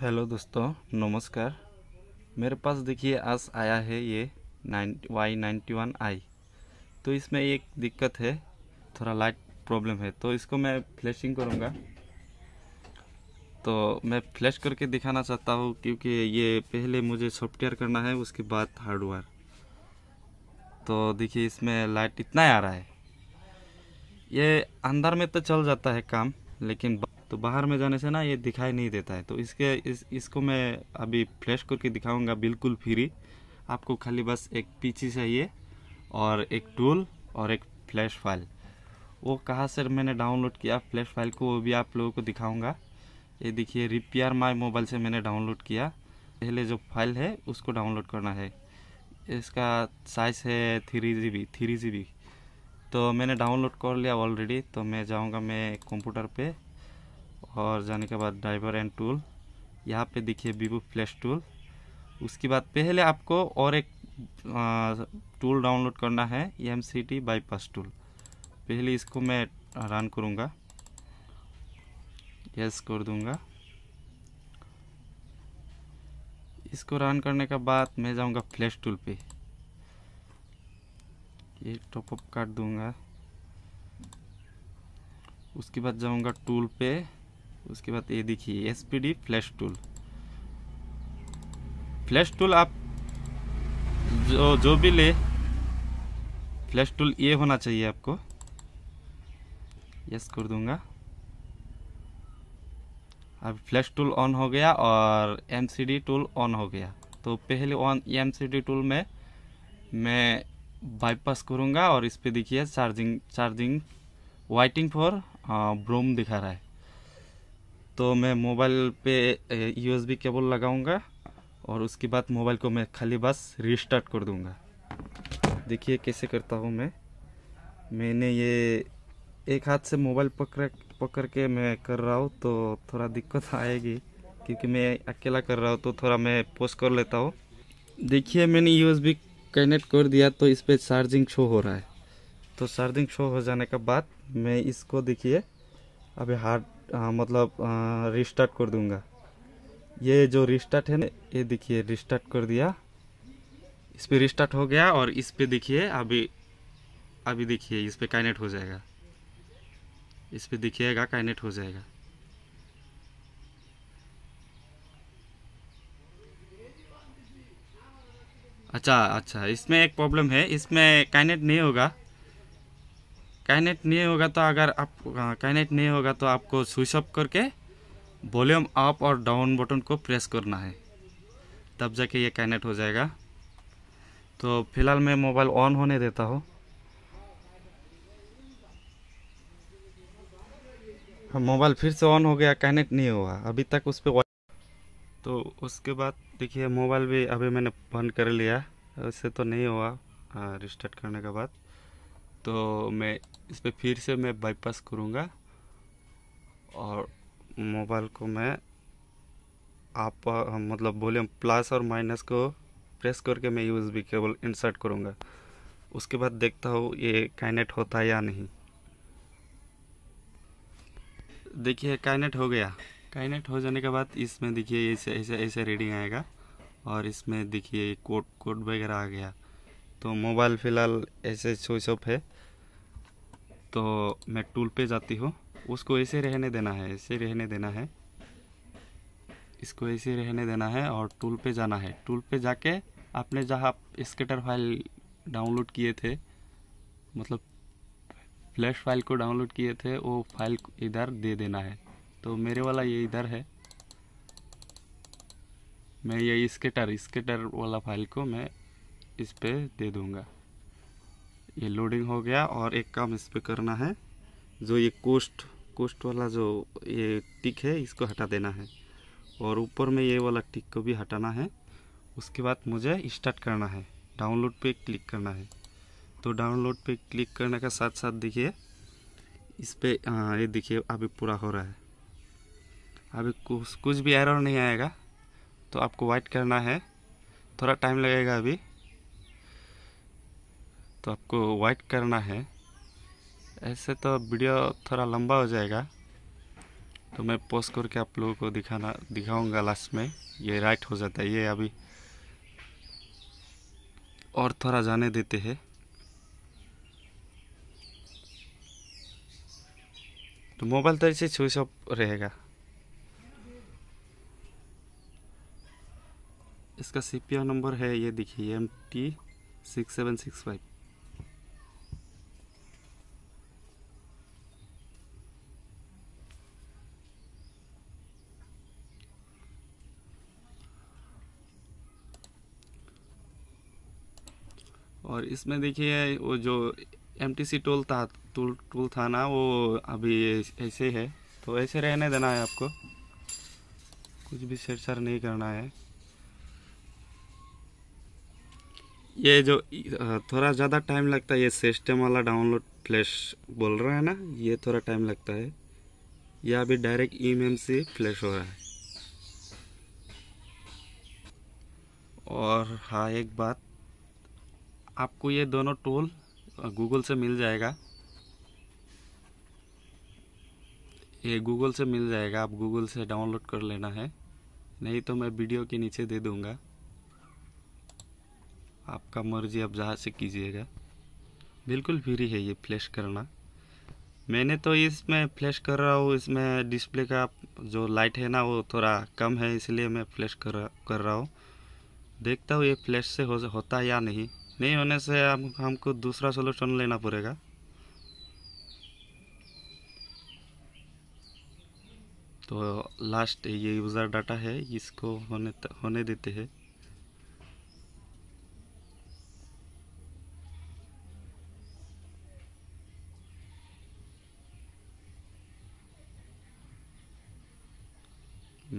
hello दोस्तों नमस्कार मेरे पास देखिए आज आया है ये nine Y ninety one I तो इसमें एक दिक्कत है थोड़ा लाइट प्रॉब्लम है तो इसको मैं फ्लैशिंग करूँगा तो मैं फ्लैश करके दिखाना चाहता हूँ क्योंकि ये पहले मुझे सॉफ्टवेयर करना है उसके बाद हार्डवेयर तो देखिए इसमें लाइट इतना आ रहा है ये अंदर में तो चल जाता है काम लेकिन तो बाहर में जाने से ना ये दिखाई नहीं देता है तो इसके इस इसको मैं अभी फ्लैश करके दिखाऊंगा बिल्कुल फ्री आपको खाली बस एक पीछी चाहिए और एक टूल और एक फ्लैश फाइल वो कहाँ से मैंने डाउनलोड किया फ्लैश फाइल को वो भी आप लोगों को दिखाऊंगा ये देखिए रिपेयर माई मोबाइल से मैंने डाउनलोड किया पहले जो फाइल है उसको डाउनलोड करना है इसका साइज़ है three G B three G B तो मैंने डाउनलोड कर लिया ऑलरेडी तो मैं जाऊंगा मैं कंप्यूटर पे और जाने के बाद ड्राइवर एंड टूल यहाँ पे देखिए वीवो फ्लैश टूल उसके बाद पहले आपको और एक टूल डाउनलोड करना है M C T bypass tool पहले इसको मैं रन करूँगा यस कर दूँगा इसको रन करने के बाद मैं जाऊँगा फ्लैश टूल पे ये टॉपअप काट दूँगा उसके बाद जाऊँगा टूल पे उसके बाद ये देखिए S flash tool flash tool आप जो जो भी ले फ्लैश टूल ये होना चाहिए आपको यस कर दूंगा अब फ्लैश टूल ऑन हो गया और एम टूल ऑन हो गया तो पहले ऑन एम टूल में मैं बाईपास करूंगा और इस पर देखिए charging charging waiting for BROM दिखा रहा है तो मैं मोबाइल पे यूएसबी केबल लगाऊंगा और उसके बाद मोबाइल को मैं खाली बस रिस्टार्ट कर दूंगा देखिए कैसे करता हूँ मैं मैंने ये एक हाथ से मोबाइल पकड़ पकड़ के मैं कर रहा हूँ तो थोड़ा दिक्कत आएगी क्योंकि मैं अकेला कर रहा हूँ तो थोड़ा मैं पोस्ट कर लेता हूँ देखिए मैंने बी कनेक्ट कर दिया तो इस पर चार्जिंग शो हो रहा है तो चार्जिंग शो हो जाने के बाद मैं इसको देखिए अभी हार्ड मतलब रिस्टार्ट कर दूंगा ये जो रिस्टार्ट है ना ये देखिए रिस्टार्ट कर दिया इस पर रिस्टार्ट हो गया और इस पर देखिए अभी अभी देखिए इस पर काइनेट हो जाएगा इस पर देखिएगा काइनेट हो जाएगा अच्छा अच्छा इसमें एक प्रॉब्लम है इसमें काइनेट नहीं होगा काइनेट नहीं होगा तो अगर आप काइनेट हाँ, नहीं होगा तो आपको स्विच ऑफ करके वॉल्यूम अप और डाउन बटन को प्रेस करना है तब जाके ये काइनेट हो जाएगा तो फिलहाल मैं मोबाइल ऑन होने देता हूँ मोबाइल हाँ, फिर से ऑन हो गया कनेक्ट नहीं हुआ अभी तक उस पर तो उसके बाद देखिए मोबाइल भी अभी मैंने बंद कर लिया उससे तो नहीं हुआ रिस्टार्ट हाँ, करने के बाद तो मैं इस पर फिर से मैं बाईपास करूँगा और मोबाइल को मैं आप मतलब वॉल्यूम प्लस और माइनस को प्रेस करके मैं यूएसबी केबल इंसर्ट करूँगा उसके बाद देखता हूँ ये काइनेट होता है या नहीं देखिए काइनेट हो गया काइनेट हो जाने के बाद इसमें देखिए ऐसे ऐसे ऐसे रीडिंग आएगा और इसमें देखिए कोड कोड वगैरह आ गया तो मोबाइल फ़िलहाल ऐसे स्विच ऑफ है तो मैं टूल पे जाती हूँ उसको ऐसे रहने देना है ऐसे रहने देना है इसको ऐसे रहने देना है और टूल पे जाना है टूल पे जाके आपने जहाँ स्केटर फाइल डाउनलोड किए थे मतलब फ्लैश फाइल को डाउनलोड किए थे वो फाइल इधर दे देना है तो मेरे वाला ये इधर है मैं ये स्केटर स्केटर वाला फाइल को मैं इस पर दे दूंगा ये लोडिंग हो गया और एक काम इस पर करना है जो ये कोस्ट कोस्ट वाला जो ये टिक है इसको हटा देना है और ऊपर में ये वाला टिक को भी हटाना है उसके बाद मुझे स्टार्ट करना है डाउनलोड पे क्लिक करना है तो डाउनलोड पे क्लिक करने के साथ साथ देखिए इस पर ये देखिए अभी पूरा हो रहा है अभी कुछ कुछ भी एरर नहीं आएगा तो आपको वाइट करना है थोड़ा टाइम लगेगा अभी तो आपको वाइट करना है ऐसे तो वीडियो थोड़ा लंबा हो जाएगा तो मैं पोस्ट करके आप लोगों को दिखाना दिखाऊंगा लास्ट में ये राइट हो जाता है ये अभी और थोड़ा जाने देते हैं तो मोबाइल तो ऐसे स्विच ऑफ रहेगा इसका सी नंबर है ये देखिए M T six seven six five और इसमें देखिए वो जो एम टी सी टोल था टोल टोल था ना वो अभी ऐसे है तो ऐसे रहने देना है आपको कुछ भी छेड़छाड़ नहीं करना है ये जो थोड़ा ज़्यादा टाइम लगता है ये सिस्टम वाला डाउनलोड फ्लैश बोल रहा है ना ये थोड़ा टाइम लगता है या अभी डायरेक्ट ई एम से फ्लैश हो रहा है और हाँ एक बात आपको ये दोनों टूल गूगल से मिल जाएगा ये गूगल से मिल जाएगा आप गूगल से डाउनलोड कर लेना है नहीं तो मैं वीडियो के नीचे दे दूंगा आपका मर्जी आप जहाँ से कीजिएगा बिल्कुल फ्री है ये फ्लैश करना मैंने तो इसमें फ्लैश कर रहा हूँ इसमें डिस्प्ले का जो लाइट है ना वो थोड़ा कम है इसलिए मैं फ्लैश कर रहा हूँ देखता हूँ ये फ्लैश से हो, होता या नहीं नहीं होने से हम हमको दूसरा सोल्यूशन लेना पड़ेगा तो लास्ट ये यूज़र डाटा है इसको होने होने देते हैं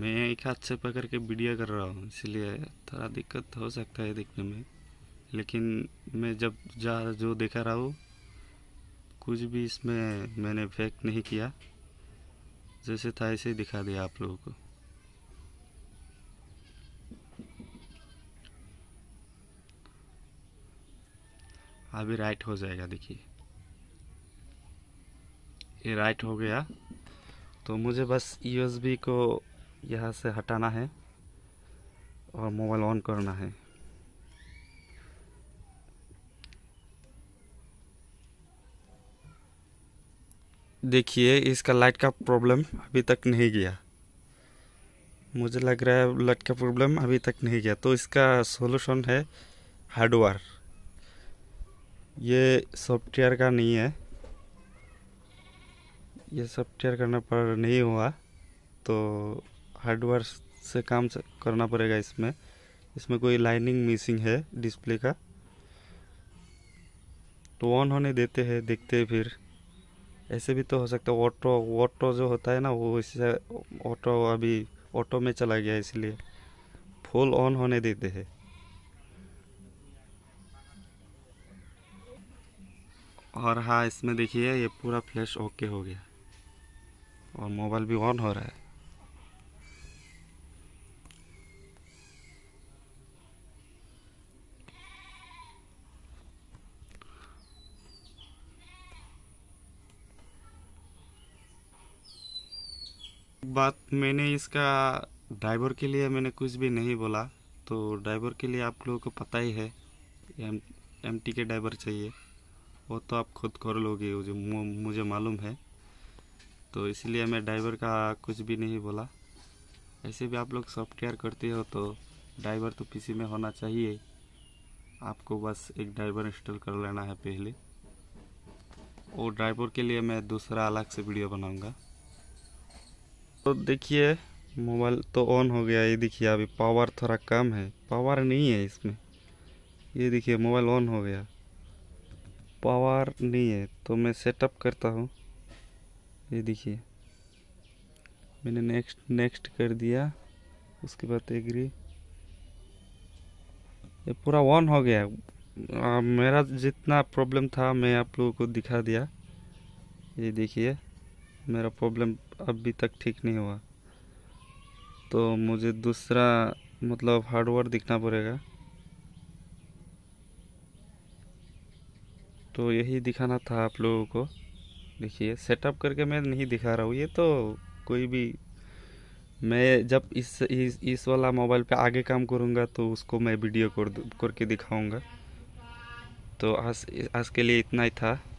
मैं एक हाथ से पकड़ के वीडियो कर रहा हूँ इसलिए थोड़ा दिक्कत हो सकता है देखने में लेकिन मैं जब जा जो देखा रहा हूँ कुछ भी इसमें मैंने फेक नहीं किया जैसे था ऐसे ही दिखा दिया आप लोगों को अभी राइट हो जाएगा देखिए ये राइट हो गया तो मुझे बस यूएसबी को यहाँ से हटाना है और मोबाइल ऑन करना है देखिए इसका लाइट का प्रॉब्लम अभी तक नहीं गया मुझे लग रहा है लाइट का प्रॉब्लम अभी तक नहीं गया तो इसका सोल्यूशन है हार्डवेयर ये सॉफ्टवेयर का नहीं है ये सॉफ्टवेयर करना पर नहीं हुआ तो हार्डवेयर से काम करना पड़ेगा इसमें इसमें कोई लाइनिंग मिसिंग है डिस्प्ले का तो ऑन होने देते हैं देखते हैं फिर ऐसे भी तो हो सकता है ऑटो ऑटो जो होता है ना वो इससे ऑटो अभी ऑटो में चला गया इसलिए फुल ऑन होने देते हैं और हाँ इसमें देखिए ये पूरा फ्लैश ओके हो गया और मोबाइल भी ऑन हो रहा है बात मैंने इसका ड्राइवर के लिए मैंने कुछ भी नहीं बोला तो ड्राइवर के लिए आप लोगों को पता ही है एम एम टी के ड्राइवर चाहिए वो तो आप खुद कर लोगे जो मुझे मालूम है तो इसलिए मैं ड्राइवर का कुछ भी नहीं बोला ऐसे भी आप लोग सॉफ्टवेयर करते हो तो ड्राइवर तो पीसी में होना चाहिए आपको बस एक ड्राइवर इंस्टॉल कर लेना है पहले और ड्राइवर के लिए मैं दूसरा अलग से वीडियो बनाऊँगा तो देखिए मोबाइल तो ऑन हो गया ये देखिए अभी पावर थोड़ा कम है पावर नहीं है इसमें ये देखिए मोबाइल ऑन हो गया पावर नहीं है तो मैं सेटअप करता हूँ ये देखिए मैंने नेक्स्ट नेक्स्ट कर दिया उसके बाद एग्री ये पूरा ऑन हो गया आ, मेरा जितना प्रॉब्लम था मैं आप लोगों को दिखा दिया ये देखिए मेरा प्रॉब्लम अभी तक ठीक नहीं हुआ तो मुझे दूसरा मतलब हार्डवेयर दिखना पड़ेगा तो यही दिखाना था आप लोगों को देखिए सेटअप करके मैं नहीं दिखा रहा हूँ ये तो कोई भी मैं जब इस इस, इस वाला मोबाइल पे आगे काम करूँगा तो उसको मैं वीडियो कर करके दिखाऊँगा तो आज आज के लिए इतना ही था